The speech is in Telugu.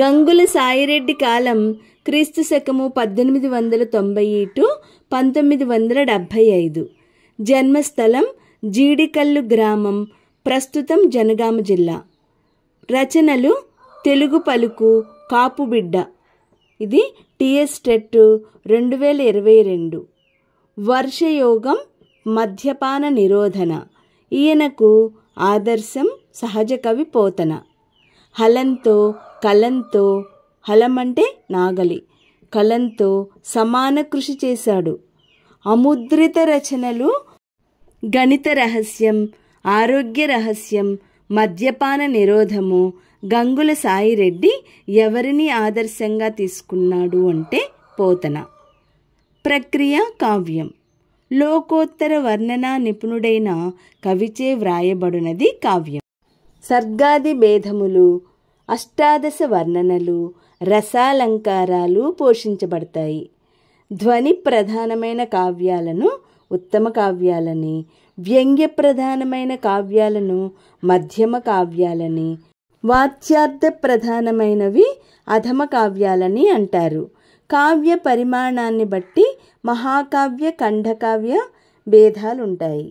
గంగుల సాయిరెడ్డి కాలం క్రీస్తు శకము పద్దెనిమిది వందల తొంభై టు పంతొమ్మిది వందల డెబ్భై ఐదు జన్మస్థలం జీడికల్లు గ్రామం ప్రస్తుతం జనగామ జిల్లా రచనలు తెలుగు పలుకు కాపుబిడ్డ ఇది టిఎస్ టెట్ రెండు వేల ఇరవై రెండు వర్షయోగం మద్యపాన నిరోధన ఈయనకు ఆదర్శం సహజ కవి పోతన హలంతో కలంతో హలం అంటే నాగలి కలంతో సమాన కృషి చేశాడు అముద్రిత రచనలు గణిత రహస్యం ఆరోగ్య రహస్యం మద్యపాన నిరోధము గంగుల సాయిరెడ్డి ఎవరిని ఆదర్శంగా తీసుకున్నాడు అంటే పోతన ప్రక్రియ కావ్యం లోకోత్తర వర్ణనా నిపుణుడైన కవిచే వ్రాయబడినది కావ్యం సర్గాది భేదములు అష్టాదశ వర్ణనలు రసాలంకారాలు పోషించబడతాయి ధ్వని ప్రధానమైన కావ్యాలను ఉత్తమ కావ్యాలని వ్యంగ్య ప్రధానమైన కావ్యాలను మధ్యమ కావ్యాలని వాచ్యార్థ ప్రధానమైనవి అధమ కావ్యాలని అంటారు కావ్య పరిమాణాన్ని బట్టి మహాకావ్య ఖండకావ్య భేదాలుంటాయి